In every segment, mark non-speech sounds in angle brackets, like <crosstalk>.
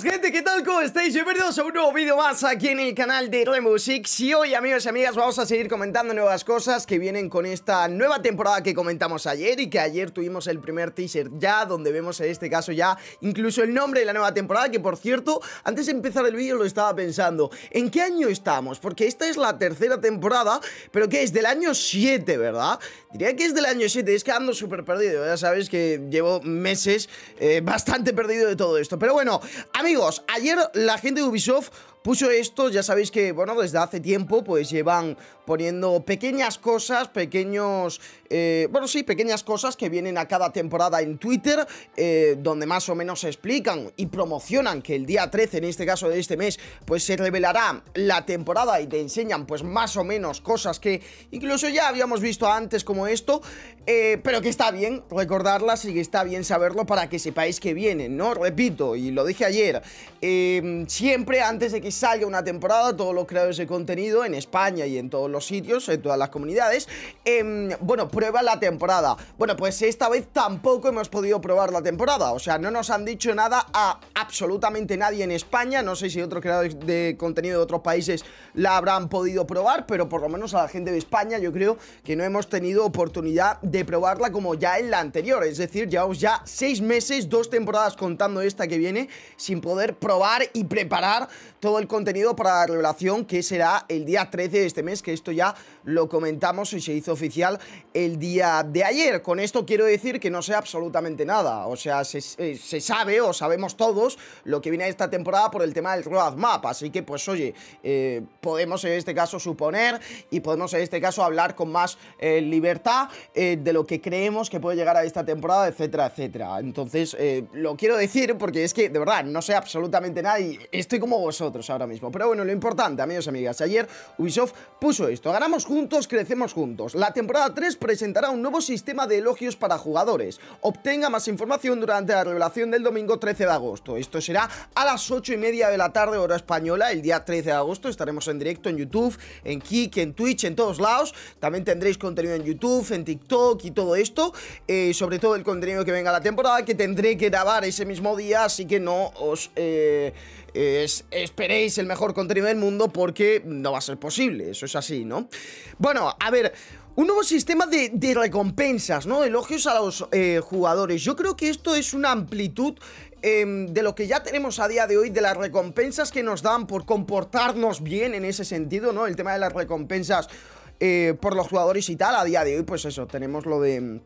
gente, ¿qué tal? ¿Cómo estáis? Bienvenidos a un nuevo vídeo más aquí en el canal de Music. Y hoy amigos y amigas vamos a seguir comentando nuevas cosas que vienen con esta nueva temporada que comentamos ayer Y que ayer tuvimos el primer teaser ya, donde vemos en este caso ya incluso el nombre de la nueva temporada Que por cierto, antes de empezar el vídeo lo estaba pensando ¿En qué año estamos? Porque esta es la tercera temporada, pero que es del año 7, ¿verdad? Diría que es del año 7, es que ando súper perdido, ya sabéis que llevo meses eh, bastante perdido de todo esto. Pero bueno, amigos, ayer la gente de Ubisoft Puso esto, ya sabéis que, bueno, desde hace tiempo pues llevan poniendo pequeñas cosas, pequeños, eh, bueno, sí, pequeñas cosas que vienen a cada temporada en Twitter, eh, donde más o menos se explican y promocionan que el día 13, en este caso de este mes, pues se revelará la temporada y te enseñan pues más o menos cosas que incluso ya habíamos visto antes como esto, eh, pero que está bien recordarlas y que está bien saberlo para que sepáis que vienen, ¿no? Repito, y lo dije ayer, siempre antes de que salga una temporada, todos los creadores de contenido en España y en todos los sitios, en todas las comunidades, em, bueno, prueba la temporada. Bueno, pues esta vez tampoco hemos podido probar la temporada, o sea, no nos han dicho nada a absolutamente nadie en España, no sé si otros creadores de contenido de otros países la habrán podido probar, pero por lo menos a la gente de España yo creo que no hemos tenido oportunidad de probarla como ya en la anterior, es decir, llevamos ya seis meses, dos temporadas contando esta que viene, sin poder probar y preparar todo contenido para la revelación que será el día 13 de este mes, que esto ya lo comentamos y se hizo oficial el día de ayer. Con esto quiero decir que no sé absolutamente nada, o sea, se, sabe o sabemos todos lo que viene esta temporada por el tema del roadmap, así que pues oye, eh, podemos en este caso suponer y podemos en este caso hablar con más eh, libertad eh, de lo que creemos que puede llegar a esta temporada, etcétera, etcétera. Entonces, lo quiero decir porque es que de verdad no sé absolutamente nada y estoy como vosotros ahora mismo. Pero bueno, lo importante, amigos y amigas, ayer Ubisoft puso esto. Ganamos juntos, crecemos juntos. La temporada 3 presentará un nuevo sistema de elogios para jugadores. Obtenga más información durante la revelación del domingo 13 de agosto. Esto será a las 8 y media de la tarde, hora española, el día 13 de agosto. Estaremos en directo en YouTube, en Kik, en Twitch, en todos lados. También tendréis contenido en YouTube, en TikTok y todo esto. Eh, sobre todo el contenido que venga la temporada, que tendré que grabar ese mismo día, así que no os eh, esperéis es el mejor contenido del mundo porque no va a ser posible, eso es así, ¿no? Bueno, a ver, un nuevo sistema de, recompensas, ¿no? Elogios a los eh, jugadores. Yo creo que esto es una amplitud em, de lo que ya tenemos a día de hoy, de las recompensas que nos dan por comportarnos bien en ese sentido, ¿no? El tema de las recompensas eh, por los jugadores y tal, a día de hoy, pues eso, tenemos lo de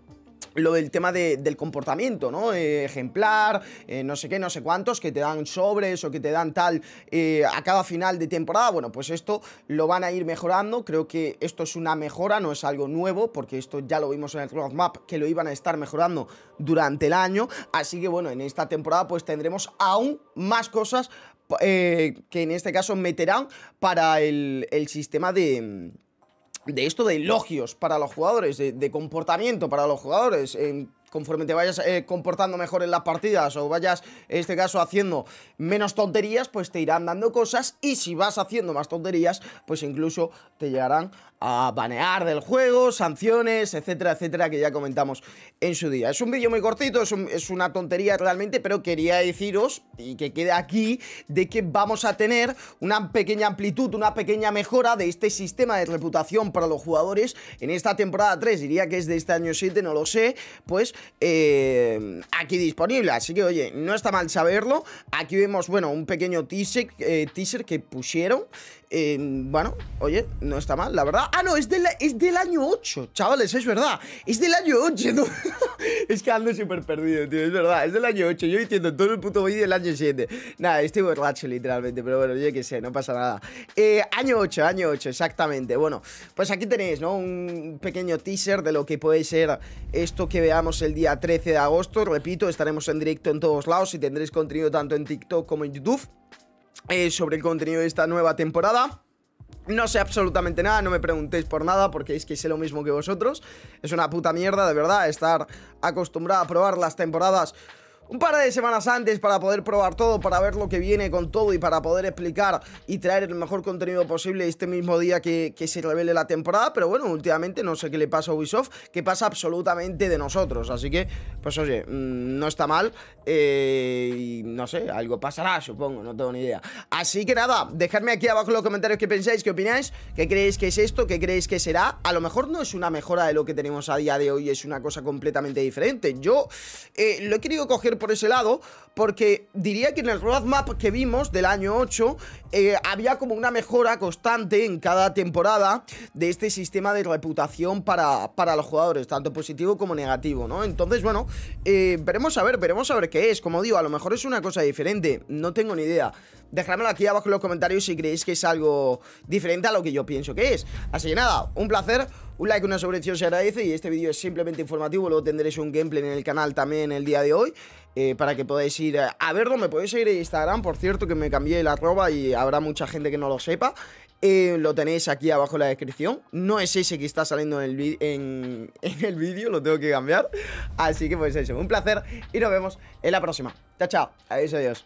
lo del tema del comportamiento, ¿no? Eh, ejemplar, eh, no sé qué, no sé cuántos, que te dan sobres o que te dan tal eh, a cada final de temporada. Bueno, pues esto lo van a ir mejorando. Creo que esto es una mejora, no es algo nuevo, porque esto ya lo vimos en el roadmap, que lo iban a estar mejorando durante el año. Así que bueno, en esta temporada pues tendremos aún más cosas que en este caso meterán para el sistema de de esto de elogios para los jugadores, de, de comportamiento para los jugadores, en conforme te vayas eh, comportando mejor en las partidas o vayas, en este caso, haciendo menos tonterías, pues te irán dando cosas y si vas haciendo más tonterías, pues incluso te llegarán a banear del juego, sanciones, etcétera, etcétera, que ya comentamos en su día. Es un vídeo muy cortito, es, una tontería realmente, pero quería deciros y que quede aquí de que vamos a tener una pequeña amplitud, una pequeña mejora de este sistema de reputación para los jugadores en esta temporada 3, diría que es de este año 7, no lo sé, pues eh, aquí disponible. Así que, oye, no está mal saberlo. Aquí vemos, bueno, un pequeño teaser, eh, teaser que pusieron. Eh, bueno, oye, no está mal, la verdad. Ah, no, es, es del año 8, chavales, es verdad. Es del año 8, ¿no? <laughs> <laughs> Es que ando súper perdido, tío. Es verdad, es del año 8. Yo diciendo todo el puto vídeo del año 7. Nada, estoy borracho, literalmente. Pero bueno, yo qué sé, no pasa nada. Eh, año 8, año 8, exactamente. Bueno, pues aquí tenéis, ¿no? Un pequeño teaser de lo que puede ser esto que veamos el día 13 de agosto. Repito, estaremos en directo en todos lados y tendréis contenido tanto en TikTok como en YouTube. Eh, sobre el contenido de esta nueva temporada. No sé absolutamente nada, no me preguntéis por nada porque es que sé lo mismo que vosotros. Es una puta mierda, de verdad, estar acostumbrada a probar las temporadas un par de semanas antes para poder probar todo, para ver lo que viene con todo y para poder explicar y traer el mejor contenido posible este mismo día que, se revele la temporada. Pero bueno, últimamente no sé qué le pasa a Ubisoft, que pasa absolutamente de nosotros. Así que, pues oye, mm, no está mal. Eh, no sé, algo pasará, supongo, no tengo ni idea. Así que nada, dejadme aquí abajo en los comentarios qué pensáis, qué opináis, qué creéis que es esto, qué creéis que será. A lo mejor no es una mejora de lo que tenemos a día de hoy, es una cosa completamente diferente. Yo eh, lo he querido coger por ese lado, porque diría que en el roadmap que vimos del año 8 eh, había como una mejora constante en cada temporada de este sistema de reputación para, para los jugadores, tanto positivo como negativo, ¿no? Entonces, bueno, eh, veremos a ver, veremos a ver qué es. Como digo, a lo mejor es una cosa diferente, no tengo ni idea. Dejadmelo aquí abajo en los comentarios si creéis que es algo diferente a lo que yo pienso que es. Así que nada, un placer. Un like, una suscripción se agradece y este vídeo es simplemente informativo. Luego tendréis un gameplay en el canal también el día de hoy eh, para que podáis ir a verlo. Me podéis seguir en Instagram, por cierto, que me cambié la arroba y habrá mucha gente que no lo sepa. Eh, lo tenéis aquí abajo en la descripción. No es ese que está saliendo en el, en, <laughs> en el vídeo, lo tengo que cambiar. Así que pues eso, un placer y nos vemos en la próxima. Chao, chao. Adiós, adiós.